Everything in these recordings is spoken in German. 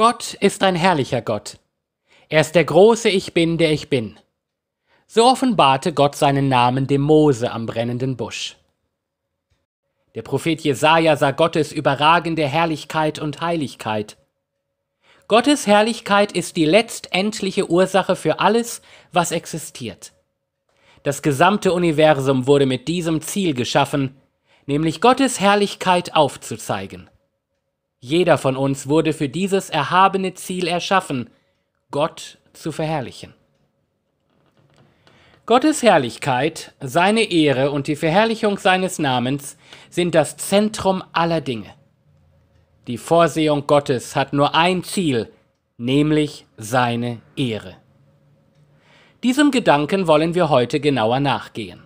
Gott ist ein herrlicher Gott. Er ist der große Ich bin, der ich bin. So offenbarte Gott seinen Namen dem Mose am brennenden Busch. Der Prophet Jesaja sah Gottes überragende Herrlichkeit und Heiligkeit. Gottes Herrlichkeit ist die letztendliche Ursache für alles, was existiert. Das gesamte Universum wurde mit diesem Ziel geschaffen, nämlich Gottes Herrlichkeit aufzuzeigen. Jeder von uns wurde für dieses erhabene Ziel erschaffen, Gott zu verherrlichen. Gottes Herrlichkeit, seine Ehre und die Verherrlichung seines Namens sind das Zentrum aller Dinge. Die Vorsehung Gottes hat nur ein Ziel, nämlich seine Ehre. Diesem Gedanken wollen wir heute genauer nachgehen.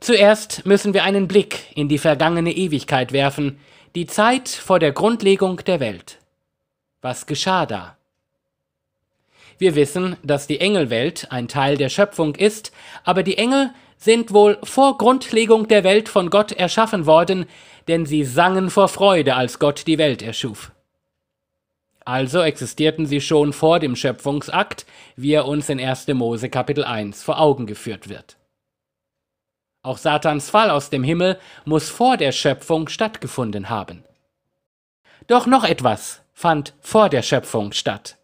Zuerst müssen wir einen Blick in die vergangene Ewigkeit werfen, die Zeit vor der Grundlegung der Welt. Was geschah da? Wir wissen, dass die Engelwelt ein Teil der Schöpfung ist, aber die Engel sind wohl vor Grundlegung der Welt von Gott erschaffen worden, denn sie sangen vor Freude, als Gott die Welt erschuf. Also existierten sie schon vor dem Schöpfungsakt, wie er uns in 1. Mose Kapitel 1 vor Augen geführt wird. Auch Satans Fall aus dem Himmel muss vor der Schöpfung stattgefunden haben. Doch noch etwas fand vor der Schöpfung statt.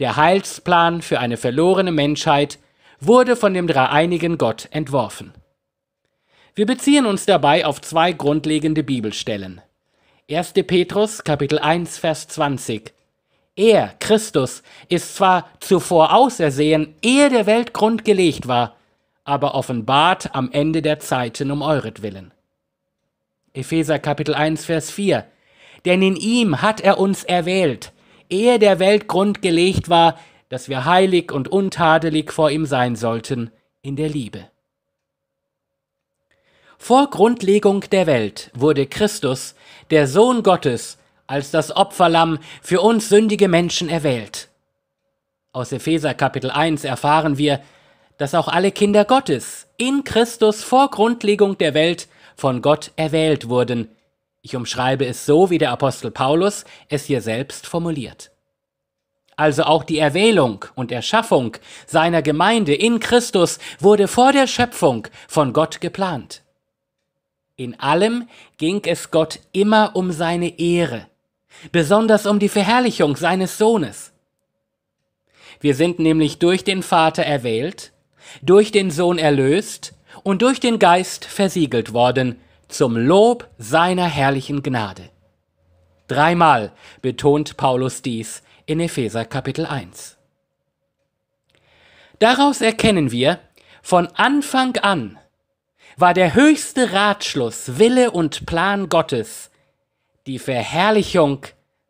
Der Heilsplan für eine verlorene Menschheit wurde von dem dreieinigen Gott entworfen. Wir beziehen uns dabei auf zwei grundlegende Bibelstellen. 1. Petrus Kapitel 1 Vers 20. Er, Christus, ist zwar zuvor ausersehen, ehe der Welt Grund gelegt war, aber offenbart am Ende der Zeiten um euretwillen. Epheser Kapitel 1, Vers 4 Denn in ihm hat er uns erwählt, ehe der Welt Grund gelegt war, dass wir heilig und untadelig vor ihm sein sollten in der Liebe. Vor Grundlegung der Welt wurde Christus, der Sohn Gottes, als das Opferlamm für uns sündige Menschen erwählt. Aus Epheser Kapitel 1 erfahren wir, dass auch alle Kinder Gottes in Christus vor Grundlegung der Welt von Gott erwählt wurden. Ich umschreibe es so, wie der Apostel Paulus es hier selbst formuliert. Also auch die Erwählung und Erschaffung seiner Gemeinde in Christus wurde vor der Schöpfung von Gott geplant. In allem ging es Gott immer um seine Ehre, besonders um die Verherrlichung seines Sohnes. Wir sind nämlich durch den Vater erwählt durch den Sohn erlöst und durch den Geist versiegelt worden, zum Lob seiner herrlichen Gnade. Dreimal betont Paulus dies in Epheser Kapitel 1. Daraus erkennen wir, von Anfang an war der höchste Ratschluss, Wille und Plan Gottes die Verherrlichung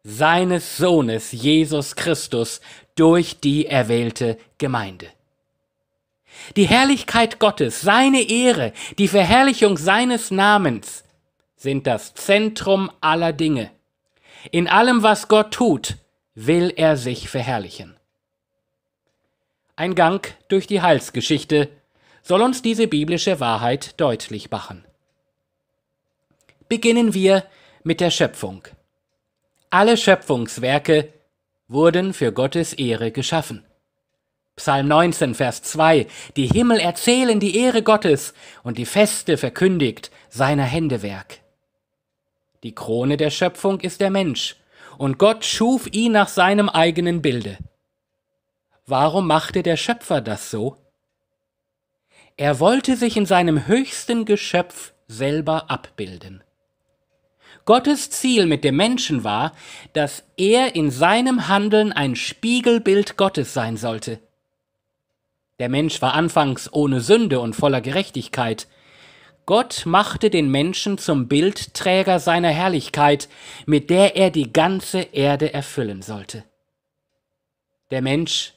seines Sohnes Jesus Christus durch die erwählte Gemeinde. Die Herrlichkeit Gottes, seine Ehre, die Verherrlichung seines Namens sind das Zentrum aller Dinge. In allem, was Gott tut, will er sich verherrlichen. Ein Gang durch die Heilsgeschichte soll uns diese biblische Wahrheit deutlich machen. Beginnen wir mit der Schöpfung. Alle Schöpfungswerke wurden für Gottes Ehre geschaffen. Psalm 19, Vers 2. Die Himmel erzählen die Ehre Gottes und die Feste verkündigt seiner Händewerk. Die Krone der Schöpfung ist der Mensch, und Gott schuf ihn nach seinem eigenen Bilde. Warum machte der Schöpfer das so? Er wollte sich in seinem höchsten Geschöpf selber abbilden. Gottes Ziel mit dem Menschen war, dass er in seinem Handeln ein Spiegelbild Gottes sein sollte. Der Mensch war anfangs ohne Sünde und voller Gerechtigkeit. Gott machte den Menschen zum Bildträger seiner Herrlichkeit, mit der er die ganze Erde erfüllen sollte. Der Mensch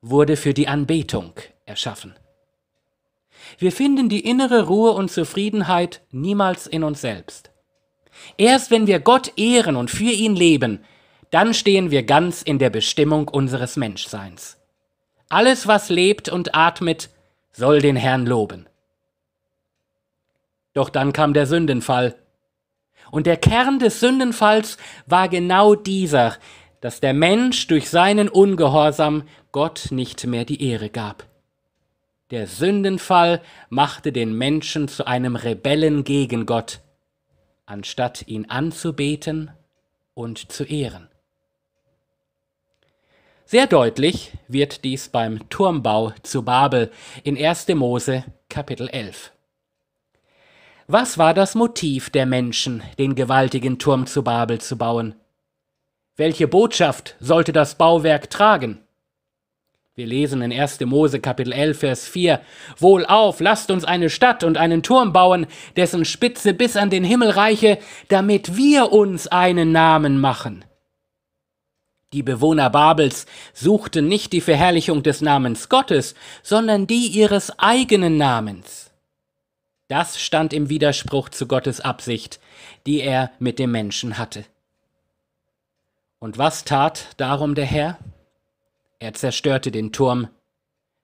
wurde für die Anbetung erschaffen. Wir finden die innere Ruhe und Zufriedenheit niemals in uns selbst. Erst wenn wir Gott ehren und für ihn leben, dann stehen wir ganz in der Bestimmung unseres Menschseins. Alles, was lebt und atmet, soll den Herrn loben. Doch dann kam der Sündenfall. Und der Kern des Sündenfalls war genau dieser, dass der Mensch durch seinen Ungehorsam Gott nicht mehr die Ehre gab. Der Sündenfall machte den Menschen zu einem Rebellen gegen Gott, anstatt ihn anzubeten und zu ehren. Sehr deutlich wird dies beim Turmbau zu Babel in 1. Mose Kapitel 11. Was war das Motiv der Menschen, den gewaltigen Turm zu Babel zu bauen? Welche Botschaft sollte das Bauwerk tragen? Wir lesen in 1. Mose Kapitel 11 Vers 4 Wohlauf, lasst uns eine Stadt und einen Turm bauen, dessen Spitze bis an den Himmel reiche, damit wir uns einen Namen machen die Bewohner Babels suchten nicht die Verherrlichung des Namens Gottes, sondern die ihres eigenen Namens. Das stand im Widerspruch zu Gottes Absicht, die er mit dem Menschen hatte. Und was tat darum der Herr? Er zerstörte den Turm,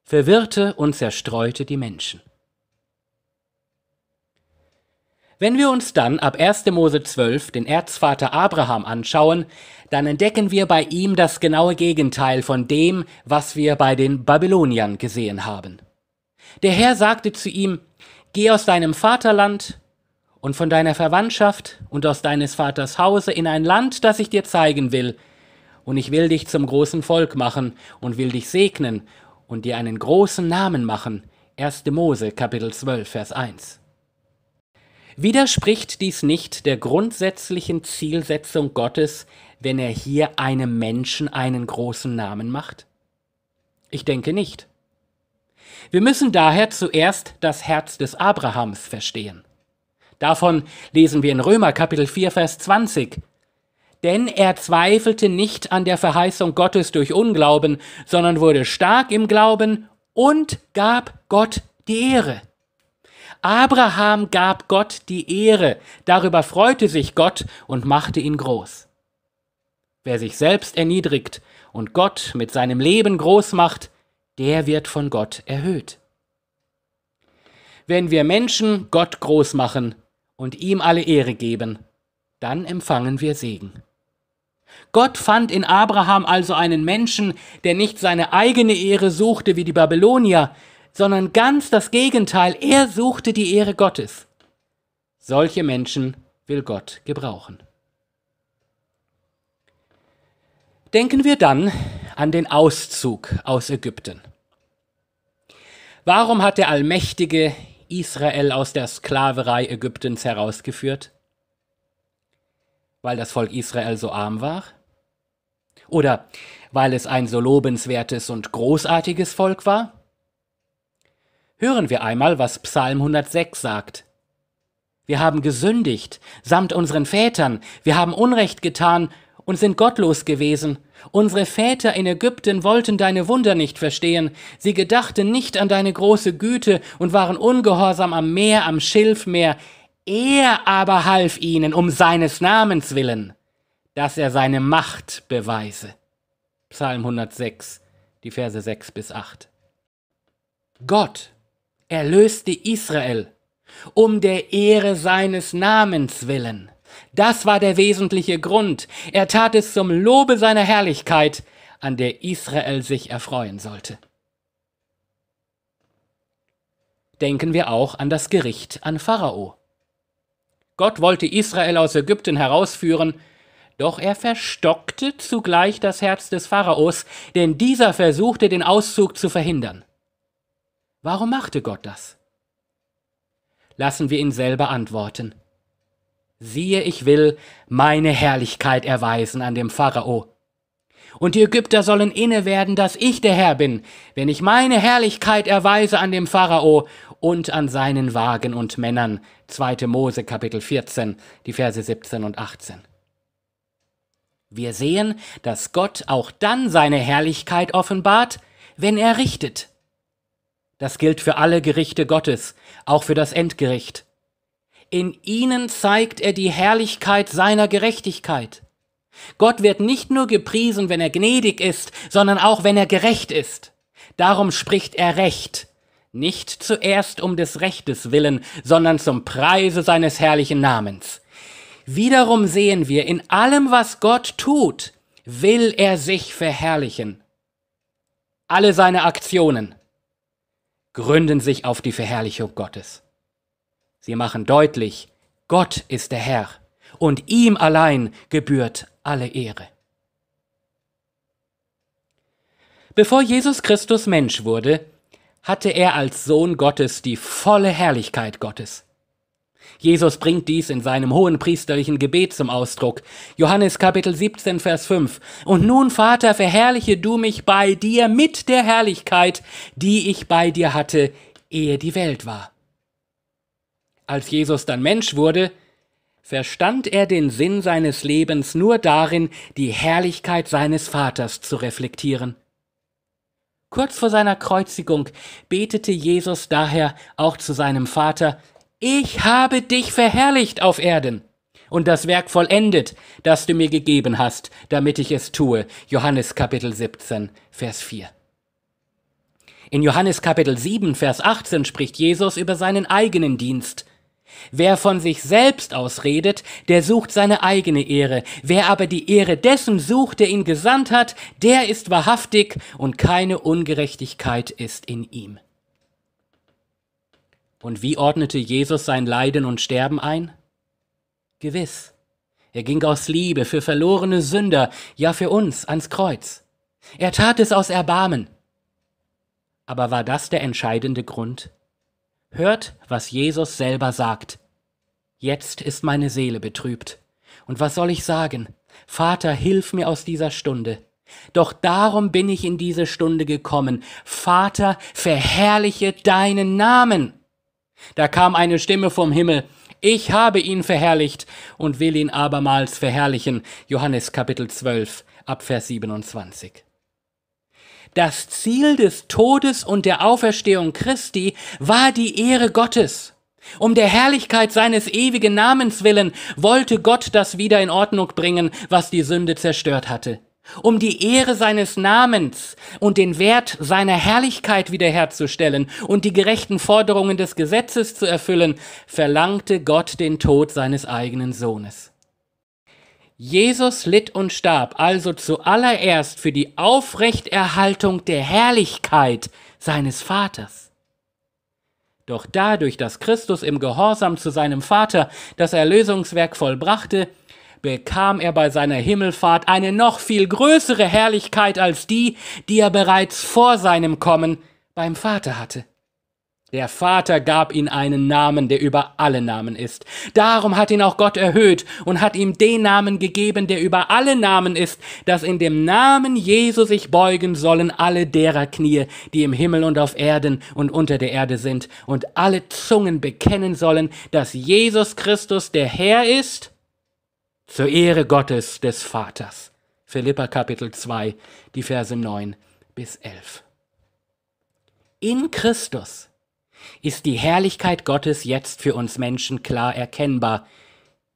verwirrte und zerstreute die Menschen. Wenn wir uns dann ab 1. Mose 12 den Erzvater Abraham anschauen, dann entdecken wir bei ihm das genaue Gegenteil von dem, was wir bei den Babyloniern gesehen haben. Der Herr sagte zu ihm, Geh aus deinem Vaterland und von deiner Verwandtschaft und aus deines Vaters Hause in ein Land, das ich dir zeigen will, und ich will dich zum großen Volk machen und will dich segnen und dir einen großen Namen machen. 1. Mose Kapitel 12 Vers 1. Widerspricht dies nicht der grundsätzlichen Zielsetzung Gottes, wenn er hier einem Menschen einen großen Namen macht? Ich denke nicht. Wir müssen daher zuerst das Herz des Abrahams verstehen. Davon lesen wir in Römer Kapitel 4, Vers 20. Denn er zweifelte nicht an der Verheißung Gottes durch Unglauben, sondern wurde stark im Glauben und gab Gott die Ehre. Abraham gab Gott die Ehre, darüber freute sich Gott und machte ihn groß. Wer sich selbst erniedrigt und Gott mit seinem Leben groß macht, der wird von Gott erhöht. Wenn wir Menschen Gott groß machen und ihm alle Ehre geben, dann empfangen wir Segen. Gott fand in Abraham also einen Menschen, der nicht seine eigene Ehre suchte wie die Babylonier, sondern ganz das Gegenteil, er suchte die Ehre Gottes. Solche Menschen will Gott gebrauchen. Denken wir dann an den Auszug aus Ägypten. Warum hat der Allmächtige Israel aus der Sklaverei Ägyptens herausgeführt? Weil das Volk Israel so arm war? Oder weil es ein so lobenswertes und großartiges Volk war? Hören wir einmal, was Psalm 106 sagt. Wir haben gesündigt, samt unseren Vätern, wir haben Unrecht getan und sind gottlos gewesen. Unsere Väter in Ägypten wollten deine Wunder nicht verstehen, sie gedachten nicht an deine große Güte und waren ungehorsam am Meer, am Schilfmeer. Er aber half ihnen um seines Namens willen, dass er seine Macht beweise. Psalm 106, die Verse 6 bis 8. Gott erlöste Israel um der Ehre seines Namens willen. Das war der wesentliche Grund. Er tat es zum Lobe seiner Herrlichkeit, an der Israel sich erfreuen sollte. Denken wir auch an das Gericht an Pharao. Gott wollte Israel aus Ägypten herausführen, doch er verstockte zugleich das Herz des Pharaos, denn dieser versuchte den Auszug zu verhindern. Warum machte Gott das? Lassen wir ihn selber antworten. Siehe, ich will meine Herrlichkeit erweisen an dem Pharao. Und die Ägypter sollen inne werden, dass ich der Herr bin, wenn ich meine Herrlichkeit erweise an dem Pharao und an seinen Wagen und Männern. 2. Mose Kapitel 14, die Verse 17 und 18. Wir sehen, dass Gott auch dann seine Herrlichkeit offenbart, wenn er richtet. Das gilt für alle Gerichte Gottes, auch für das Endgericht. In ihnen zeigt er die Herrlichkeit seiner Gerechtigkeit. Gott wird nicht nur gepriesen, wenn er gnädig ist, sondern auch, wenn er gerecht ist. Darum spricht er Recht, nicht zuerst um des Rechtes willen, sondern zum Preise seines herrlichen Namens. Wiederum sehen wir, in allem, was Gott tut, will er sich verherrlichen. Alle seine Aktionen, gründen sich auf die Verherrlichung Gottes. Sie machen deutlich, Gott ist der Herr und ihm allein gebührt alle Ehre. Bevor Jesus Christus Mensch wurde, hatte er als Sohn Gottes die volle Herrlichkeit Gottes. Jesus bringt dies in seinem hohen priesterlichen Gebet zum Ausdruck. Johannes Kapitel 17, Vers 5. Und nun, Vater, verherrliche du mich bei dir mit der Herrlichkeit, die ich bei dir hatte, ehe die Welt war. Als Jesus dann Mensch wurde, verstand er den Sinn seines Lebens nur darin, die Herrlichkeit seines Vaters zu reflektieren. Kurz vor seiner Kreuzigung betete Jesus daher auch zu seinem Vater, ich habe dich verherrlicht auf Erden und das Werk vollendet, das du mir gegeben hast, damit ich es tue. Johannes Kapitel 17, Vers 4. In Johannes Kapitel 7, Vers 18 spricht Jesus über seinen eigenen Dienst. Wer von sich selbst ausredet, der sucht seine eigene Ehre. Wer aber die Ehre dessen sucht, der ihn gesandt hat, der ist wahrhaftig und keine Ungerechtigkeit ist in ihm. Und wie ordnete Jesus sein Leiden und Sterben ein? Gewiss, er ging aus Liebe für verlorene Sünder, ja für uns ans Kreuz. Er tat es aus Erbarmen. Aber war das der entscheidende Grund? Hört, was Jesus selber sagt. Jetzt ist meine Seele betrübt. Und was soll ich sagen? Vater, hilf mir aus dieser Stunde. Doch darum bin ich in diese Stunde gekommen. Vater, verherrliche deinen Namen. Da kam eine Stimme vom Himmel, ich habe ihn verherrlicht und will ihn abermals verherrlichen. Johannes Kapitel 12, Abvers 27. Das Ziel des Todes und der Auferstehung Christi war die Ehre Gottes. Um der Herrlichkeit seines ewigen Namens willen wollte Gott das wieder in Ordnung bringen, was die Sünde zerstört hatte um die Ehre seines Namens und den Wert seiner Herrlichkeit wiederherzustellen und die gerechten Forderungen des Gesetzes zu erfüllen, verlangte Gott den Tod seines eigenen Sohnes. Jesus litt und starb also zuallererst für die Aufrechterhaltung der Herrlichkeit seines Vaters. Doch dadurch, dass Christus im Gehorsam zu seinem Vater das Erlösungswerk vollbrachte, bekam er bei seiner Himmelfahrt eine noch viel größere Herrlichkeit als die, die er bereits vor seinem Kommen beim Vater hatte. Der Vater gab ihm einen Namen, der über alle Namen ist. Darum hat ihn auch Gott erhöht und hat ihm den Namen gegeben, der über alle Namen ist, dass in dem Namen Jesu sich beugen sollen alle derer Knie, die im Himmel und auf Erden und unter der Erde sind, und alle Zungen bekennen sollen, dass Jesus Christus der Herr ist zur Ehre Gottes des Vaters. Philippa Kapitel 2, die Verse 9 bis 11. In Christus ist die Herrlichkeit Gottes jetzt für uns Menschen klar erkennbar.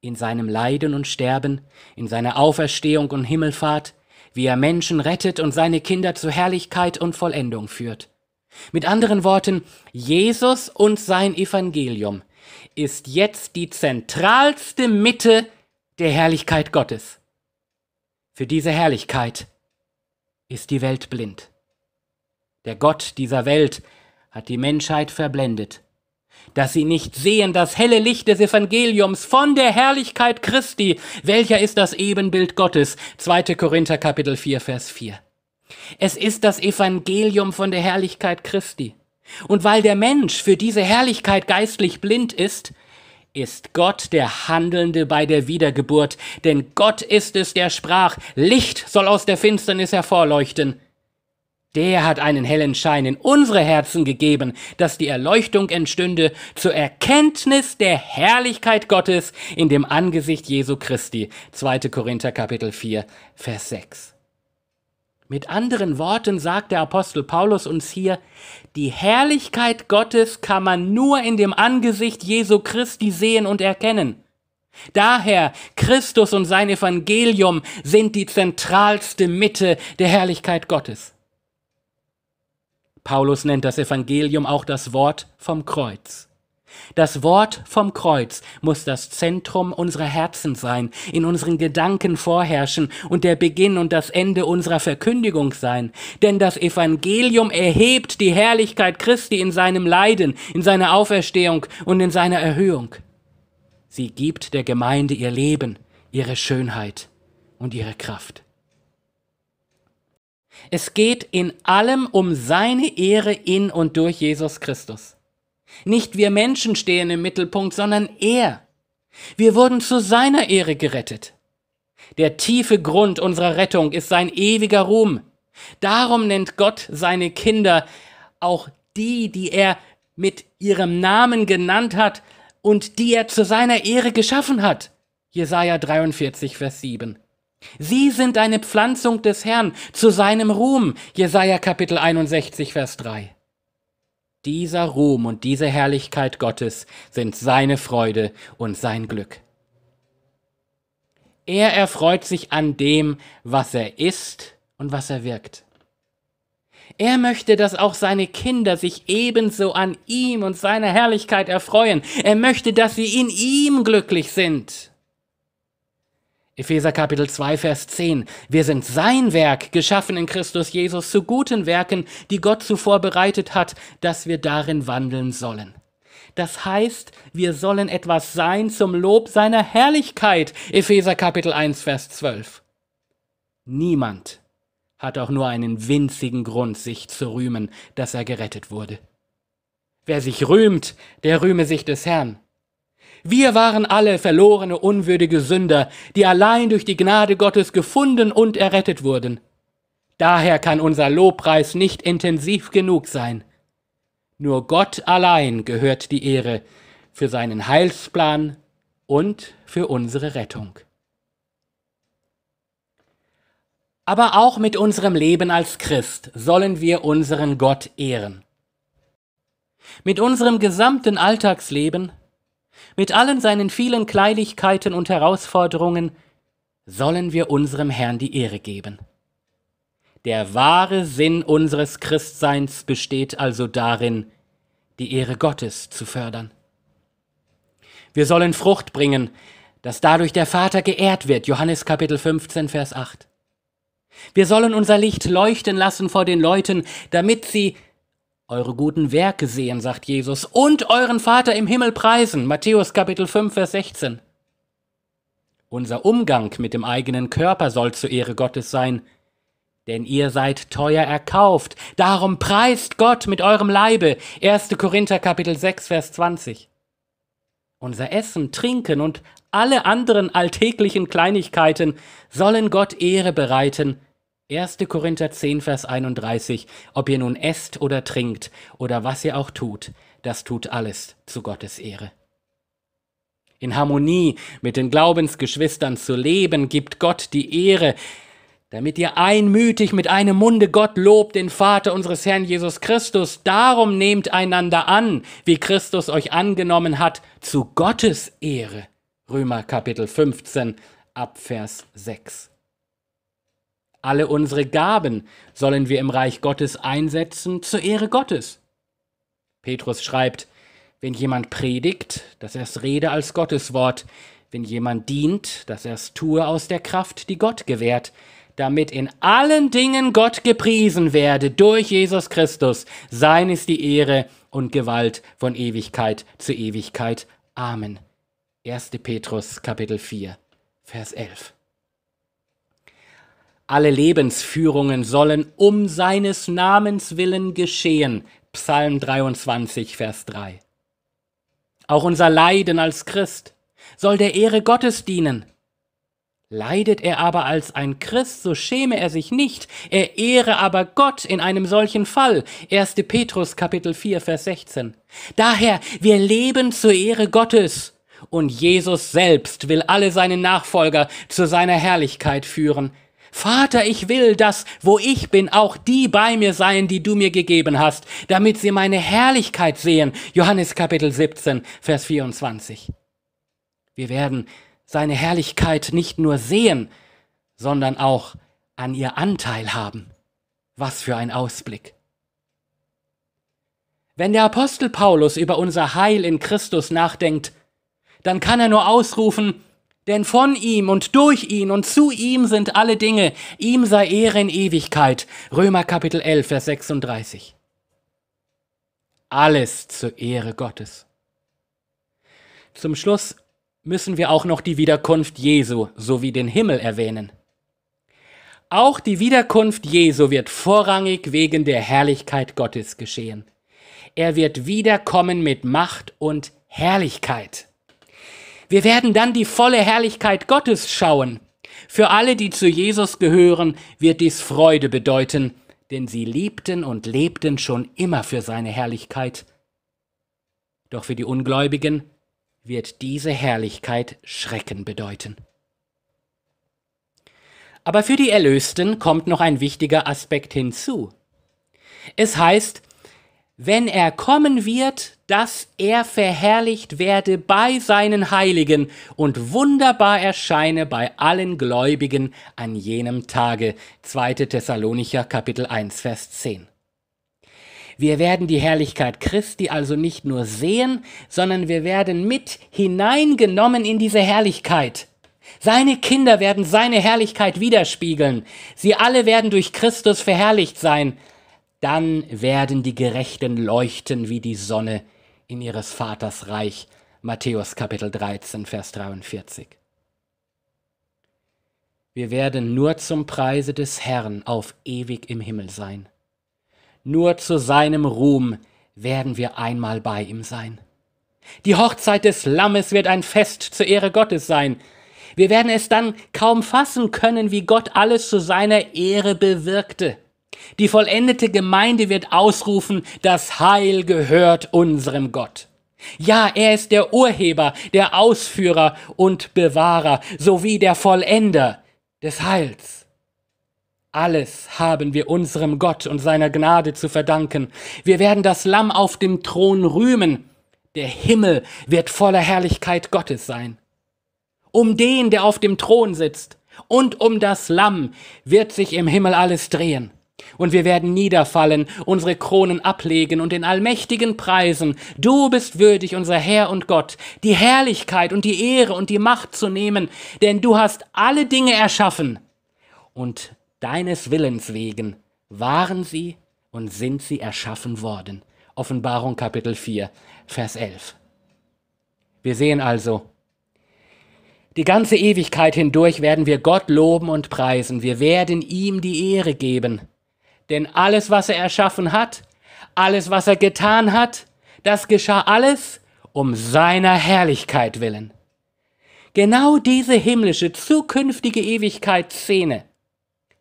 In seinem Leiden und Sterben, in seiner Auferstehung und Himmelfahrt, wie er Menschen rettet und seine Kinder zur Herrlichkeit und Vollendung führt. Mit anderen Worten, Jesus und sein Evangelium ist jetzt die zentralste Mitte der Herrlichkeit Gottes. Für diese Herrlichkeit ist die Welt blind. Der Gott dieser Welt hat die Menschheit verblendet, dass sie nicht sehen das helle Licht des Evangeliums von der Herrlichkeit Christi, welcher ist das Ebenbild Gottes. 2. Korinther Kapitel 4, Vers 4. Es ist das Evangelium von der Herrlichkeit Christi. Und weil der Mensch für diese Herrlichkeit geistlich blind ist, ist Gott der Handelnde bei der Wiedergeburt, denn Gott ist es, der sprach, Licht soll aus der Finsternis hervorleuchten. Der hat einen hellen Schein in unsere Herzen gegeben, dass die Erleuchtung entstünde zur Erkenntnis der Herrlichkeit Gottes in dem Angesicht Jesu Christi. 2. Korinther Kapitel 4, Vers 6. Mit anderen Worten sagt der Apostel Paulus uns hier, die Herrlichkeit Gottes kann man nur in dem Angesicht Jesu Christi sehen und erkennen. Daher, Christus und sein Evangelium sind die zentralste Mitte der Herrlichkeit Gottes. Paulus nennt das Evangelium auch das Wort vom Kreuz. Das Wort vom Kreuz muss das Zentrum unserer Herzen sein, in unseren Gedanken vorherrschen und der Beginn und das Ende unserer Verkündigung sein. Denn das Evangelium erhebt die Herrlichkeit Christi in seinem Leiden, in seiner Auferstehung und in seiner Erhöhung. Sie gibt der Gemeinde ihr Leben, ihre Schönheit und ihre Kraft. Es geht in allem um seine Ehre in und durch Jesus Christus. Nicht wir Menschen stehen im Mittelpunkt, sondern er. Wir wurden zu seiner Ehre gerettet. Der tiefe Grund unserer Rettung ist sein ewiger Ruhm. Darum nennt Gott seine Kinder auch die, die er mit ihrem Namen genannt hat und die er zu seiner Ehre geschaffen hat. Jesaja 43, Vers 7. Sie sind eine Pflanzung des Herrn zu seinem Ruhm. Jesaja Kapitel 61, Vers 3. Dieser Ruhm und diese Herrlichkeit Gottes sind seine Freude und sein Glück. Er erfreut sich an dem, was er ist und was er wirkt. Er möchte, dass auch seine Kinder sich ebenso an ihm und seiner Herrlichkeit erfreuen. Er möchte, dass sie in ihm glücklich sind. Epheser Kapitel 2, Vers 10. Wir sind sein Werk, geschaffen in Christus Jesus, zu guten Werken, die Gott zuvor bereitet hat, dass wir darin wandeln sollen. Das heißt, wir sollen etwas sein zum Lob seiner Herrlichkeit. Epheser Kapitel 1, Vers 12. Niemand hat auch nur einen winzigen Grund, sich zu rühmen, dass er gerettet wurde. Wer sich rühmt, der rühme sich des Herrn. Wir waren alle verlorene, unwürdige Sünder, die allein durch die Gnade Gottes gefunden und errettet wurden. Daher kann unser Lobpreis nicht intensiv genug sein. Nur Gott allein gehört die Ehre für seinen Heilsplan und für unsere Rettung. Aber auch mit unserem Leben als Christ sollen wir unseren Gott ehren. Mit unserem gesamten Alltagsleben mit allen seinen vielen Kleinigkeiten und Herausforderungen, sollen wir unserem Herrn die Ehre geben. Der wahre Sinn unseres Christseins besteht also darin, die Ehre Gottes zu fördern. Wir sollen Frucht bringen, dass dadurch der Vater geehrt wird. Johannes Kapitel 15, Vers 8. Wir sollen unser Licht leuchten lassen vor den Leuten, damit sie eure guten Werke sehen, sagt Jesus, und euren Vater im Himmel preisen. Matthäus Kapitel 5, Vers 16. Unser Umgang mit dem eigenen Körper soll zur Ehre Gottes sein, denn ihr seid teuer erkauft. Darum preist Gott mit eurem Leibe. 1. Korinther Kapitel 6, Vers 20. Unser Essen, Trinken und alle anderen alltäglichen Kleinigkeiten sollen Gott Ehre bereiten, 1. Korinther 10, Vers 31, ob ihr nun esst oder trinkt oder was ihr auch tut, das tut alles zu Gottes Ehre. In Harmonie mit den Glaubensgeschwistern zu leben, gibt Gott die Ehre, damit ihr einmütig mit einem Munde Gott lobt, den Vater unseres Herrn Jesus Christus. Darum nehmt einander an, wie Christus euch angenommen hat, zu Gottes Ehre. Römer Kapitel 15 Abvers 6. Alle unsere Gaben sollen wir im Reich Gottes einsetzen zur Ehre Gottes. Petrus schreibt, wenn jemand predigt, dass er es rede als Gottes Wort, wenn jemand dient, dass er es tue aus der Kraft, die Gott gewährt, damit in allen Dingen Gott gepriesen werde durch Jesus Christus. Sein ist die Ehre und Gewalt von Ewigkeit zu Ewigkeit. Amen. 1. Petrus Kapitel 4, Vers 11. Alle Lebensführungen sollen um seines Namens willen geschehen. Psalm 23, Vers 3. Auch unser Leiden als Christ soll der Ehre Gottes dienen. Leidet er aber als ein Christ, so schäme er sich nicht, er ehre aber Gott in einem solchen Fall. 1. Petrus Kapitel 4, Vers 16. Daher, wir leben zur Ehre Gottes, und Jesus selbst will alle seine Nachfolger zu seiner Herrlichkeit führen. Vater, ich will, dass, wo ich bin, auch die bei mir seien, die du mir gegeben hast, damit sie meine Herrlichkeit sehen. Johannes Kapitel 17, Vers 24. Wir werden seine Herrlichkeit nicht nur sehen, sondern auch an ihr Anteil haben. Was für ein Ausblick. Wenn der Apostel Paulus über unser Heil in Christus nachdenkt, dann kann er nur ausrufen, denn von ihm und durch ihn und zu ihm sind alle Dinge. Ihm sei Ehre in Ewigkeit. Römer Kapitel 11, Vers 36. Alles zur Ehre Gottes. Zum Schluss müssen wir auch noch die Wiederkunft Jesu sowie den Himmel erwähnen. Auch die Wiederkunft Jesu wird vorrangig wegen der Herrlichkeit Gottes geschehen. Er wird wiederkommen mit Macht und Herrlichkeit. Wir werden dann die volle Herrlichkeit Gottes schauen. Für alle, die zu Jesus gehören, wird dies Freude bedeuten, denn sie liebten und lebten schon immer für seine Herrlichkeit. Doch für die Ungläubigen wird diese Herrlichkeit Schrecken bedeuten. Aber für die Erlösten kommt noch ein wichtiger Aspekt hinzu. Es heißt, wenn er kommen wird, dass er verherrlicht werde bei seinen Heiligen und wunderbar erscheine bei allen Gläubigen an jenem Tage. 2. Thessalonicher Kapitel 1 Vers 10. Wir werden die Herrlichkeit Christi also nicht nur sehen, sondern wir werden mit hineingenommen in diese Herrlichkeit. Seine Kinder werden seine Herrlichkeit widerspiegeln. Sie alle werden durch Christus verherrlicht sein dann werden die Gerechten leuchten wie die Sonne in ihres Vaters Reich. Matthäus Kapitel 13, Vers 43. Wir werden nur zum Preise des Herrn auf ewig im Himmel sein. Nur zu seinem Ruhm werden wir einmal bei ihm sein. Die Hochzeit des Lammes wird ein Fest zur Ehre Gottes sein. Wir werden es dann kaum fassen können, wie Gott alles zu seiner Ehre bewirkte. Die vollendete Gemeinde wird ausrufen, das Heil gehört unserem Gott. Ja, er ist der Urheber, der Ausführer und Bewahrer sowie der Vollender des Heils. Alles haben wir unserem Gott und seiner Gnade zu verdanken. Wir werden das Lamm auf dem Thron rühmen. Der Himmel wird voller Herrlichkeit Gottes sein. Um den, der auf dem Thron sitzt, und um das Lamm wird sich im Himmel alles drehen. Und wir werden niederfallen, unsere Kronen ablegen und den Allmächtigen preisen. Du bist würdig, unser Herr und Gott, die Herrlichkeit und die Ehre und die Macht zu nehmen, denn du hast alle Dinge erschaffen. Und deines Willens wegen waren sie und sind sie erschaffen worden. Offenbarung Kapitel 4, Vers 11. Wir sehen also, die ganze Ewigkeit hindurch werden wir Gott loben und preisen, wir werden ihm die Ehre geben. Denn alles, was er erschaffen hat, alles, was er getan hat, das geschah alles um seiner Herrlichkeit willen. Genau diese himmlische, zukünftige Ewigkeitsszene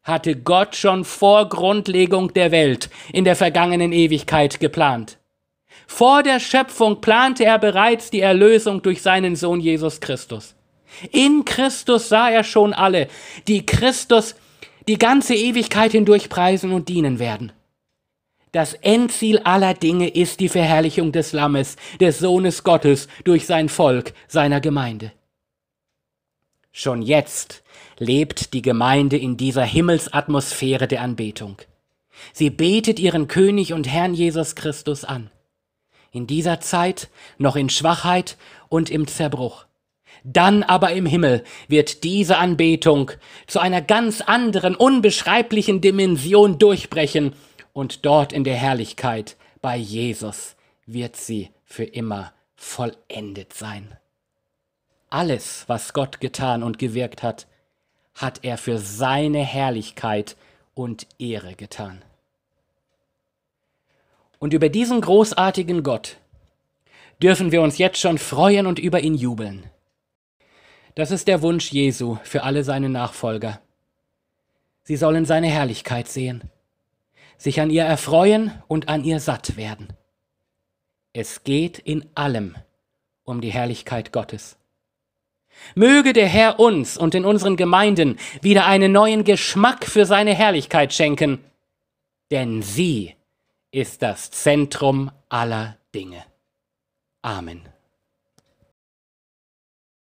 hatte Gott schon vor Grundlegung der Welt in der vergangenen Ewigkeit geplant. Vor der Schöpfung plante er bereits die Erlösung durch seinen Sohn Jesus Christus. In Christus sah er schon alle, die Christus die ganze Ewigkeit hindurch preisen und dienen werden. Das Endziel aller Dinge ist die Verherrlichung des Lammes, des Sohnes Gottes, durch sein Volk, seiner Gemeinde. Schon jetzt lebt die Gemeinde in dieser Himmelsatmosphäre der Anbetung. Sie betet ihren König und Herrn Jesus Christus an. In dieser Zeit noch in Schwachheit und im Zerbruch. Dann aber im Himmel wird diese Anbetung zu einer ganz anderen, unbeschreiblichen Dimension durchbrechen und dort in der Herrlichkeit bei Jesus wird sie für immer vollendet sein. Alles, was Gott getan und gewirkt hat, hat er für seine Herrlichkeit und Ehre getan. Und über diesen großartigen Gott dürfen wir uns jetzt schon freuen und über ihn jubeln. Das ist der Wunsch Jesu für alle seine Nachfolger. Sie sollen seine Herrlichkeit sehen, sich an ihr erfreuen und an ihr satt werden. Es geht in allem um die Herrlichkeit Gottes. Möge der Herr uns und in unseren Gemeinden wieder einen neuen Geschmack für seine Herrlichkeit schenken, denn sie ist das Zentrum aller Dinge. Amen.